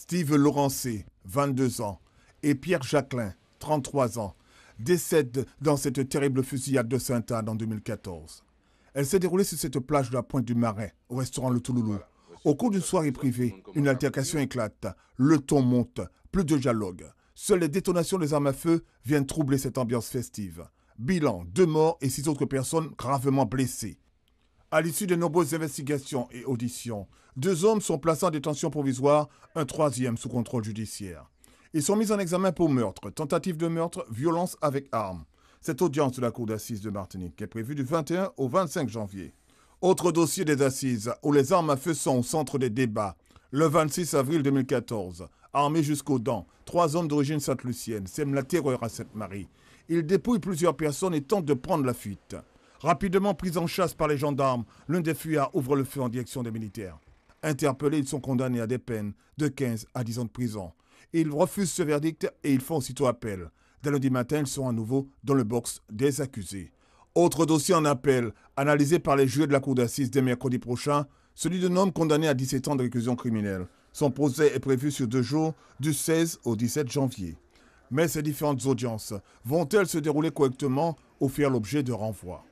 Steve Laurencé, 22 ans, et Pierre Jacquelin, 33 ans, décèdent dans cette terrible fusillade de Sainte-Anne en 2014. Elle s'est déroulée sur cette plage de la Pointe du Marais, au restaurant Le Touloulou. Au cours d'une soirée privée, une altercation éclate, le ton monte, plus de dialogue. Seules les détonations des armes à feu viennent troubler cette ambiance festive. Bilan, deux morts et six autres personnes gravement blessées. À l'issue de nombreuses investigations et auditions, deux hommes sont placés en détention provisoire, un troisième sous contrôle judiciaire. Ils sont mis en examen pour meurtre, tentative de meurtre, violence avec arme. Cette audience de la Cour d'assises de Martinique est prévue du 21 au 25 janvier. Autre dossier des assises, où les armes à feu sont au centre des débats. Le 26 avril 2014, armés jusqu'aux dents, trois hommes d'origine sainte-lucienne sèment la terreur à Sainte-Marie. Ils dépouillent plusieurs personnes et tentent de prendre la fuite. Rapidement pris en chasse par les gendarmes, l'un des fuyards ouvre le feu en direction des militaires. Interpellés, ils sont condamnés à des peines de 15 à 10 ans de prison. Ils refusent ce verdict et ils font aussitôt appel. Dès lundi matin, ils sont à nouveau dans le box des accusés. Autre dossier en appel, analysé par les juges de la cour d'assises dès mercredi prochain, celui d'un homme condamné à 17 ans de réclusion criminelle. Son procès est prévu sur deux jours, du 16 au 17 janvier. Mais ces différentes audiences vont-elles se dérouler correctement ou faire l'objet de renvois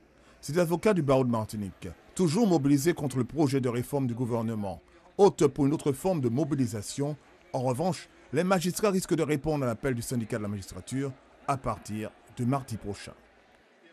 ces avocats du barreau de Martinique, toujours mobilisés contre le projet de réforme du gouvernement, ôtent pour une autre forme de mobilisation. En revanche, les magistrats risquent de répondre à l'appel du syndicat de la magistrature à partir de mardi prochain.